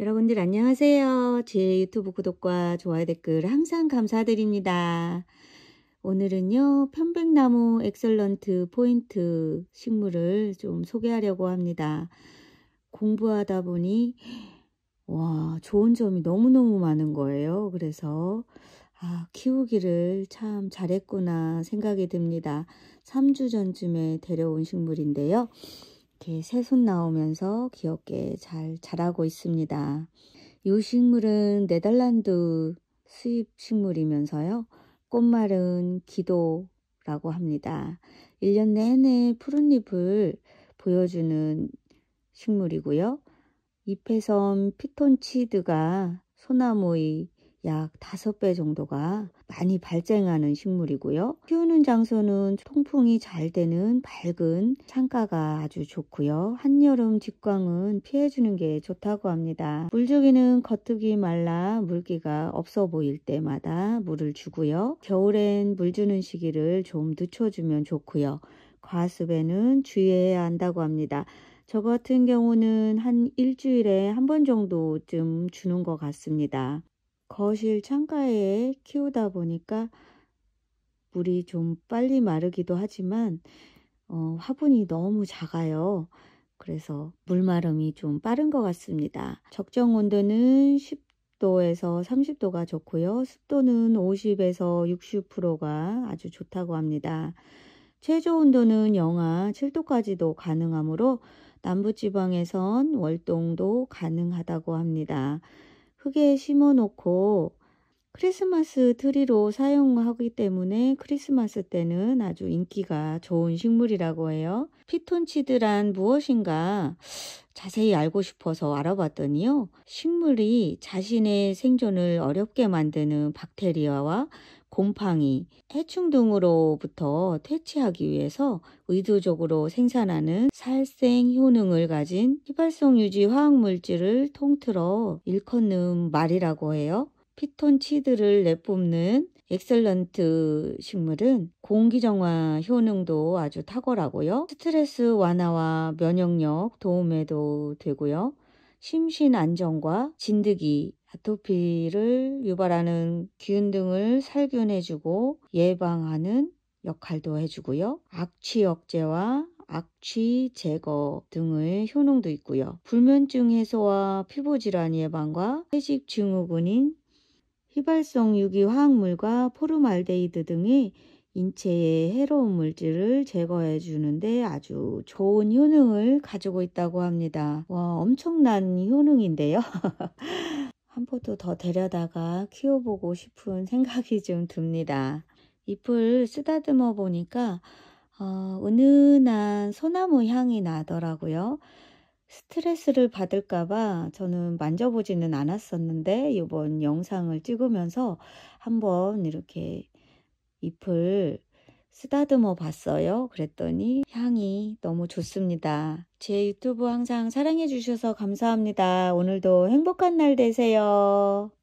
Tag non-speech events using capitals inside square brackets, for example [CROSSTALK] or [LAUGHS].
여러분들 안녕하세요. 제 유튜브 구독과 좋아요 댓글 항상 감사드립니다. 오늘은요. 편백나무 엑설런트 포인트 식물을 좀 소개하려고 합니다. 공부하다 보니 와 좋은 점이 너무너무 많은 거예요. 그래서 아, 키우기를 참 잘했구나 생각이 듭니다. 3주 전쯤에 데려온 식물인데요. 이렇게 새손 나오면서 귀엽게 잘 자라고 있습니다. 이 식물은 네덜란드 수입 식물이면서요. 꽃말은 기도라고 합니다. 1년 내내 푸른 잎을 보여주는 식물이고요. 잎에선 피톤치드가 소나무의 약 5배 정도가 많이 발생하는 식물이고요. 키우는 장소는 통풍이 잘 되는 밝은 창가가 아주 좋고요. 한여름 직광은 피해주는 게 좋다고 합니다. 물주기는 겉뜨기 말라 물기가 없어 보일 때마다 물을 주고요. 겨울엔 물 주는 시기를 좀 늦춰주면 좋고요. 과습에는 주의해야 한다고 합니다. 저 같은 경우는 한 일주일에 한 번 정도쯤 주는 것 같습니다. 거실 창가에 키우다 보니까 물이 좀 빨리 마르기도 하지만 어, 화분이 너무 작아요. 그래서 물마름이 좀 빠른 것 같습니다. 적정 온도는 10도에서 30도가 좋고요. 습도는 50에서 60%가 아주 좋다고 합니다. 최저 온도는 영하 7도까지도 가능하므로 남부지방에선 월동도 가능하다고 합니다. 흙에 심어 놓고 크리스마스 트리로 사용하기 때문에 크리스마스 때는 아주 인기가 좋은 식물이라고 해요. 피톤치드란 무엇인가 자세히 알고 싶어서 알아봤더니요. 식물이 자신의 생존을 어렵게 만드는 박테리아와 곰팡이, 해충 등으로부터 퇴치하기 위해서 의도적으로 생산하는 살생 효능을 가진 휘발성 유지 화학물질을 통틀어 일컫는 말이라고 해요. 피톤치드를 내뿜는 엑셀런트 식물은 공기정화 효능도 아주 탁월하고요. 스트레스 완화와 면역력 도움에도 되고요. 심신 안정과 진드기 아토피를 유발하는 기운 등을 살균해주고 예방하는 역할도 해주고요. 악취 억제와 악취 제거 등의 효능도 있고요. 불면증 해소와 피부질환 예방과 회식 증후군인 휘발성 유기화학물과 포르말데이드 등이 인체에 해로운 물질을 제거해 주는데 아주 좋은 효능을 가지고 있다고 합니다. 와 엄청난 효능인데요. [LAUGHS] 한 포도 더 데려다가 키워보고 싶은 생각이 좀 듭니다. 잎을 쓰다듬어 보니까 어, 은은한 소나무 향이 나더라고요. 스트레스를 받을까봐 저는 만져보지는 않았었는데 이번 영상을 찍으면서 한번 이렇게 잎을 쓰다듬어 봤어요. 그랬더니 향이 너무 좋습니다. 제 유튜브 항상 사랑해 주셔서 감사합니다. 오늘도 행복한 날 되세요.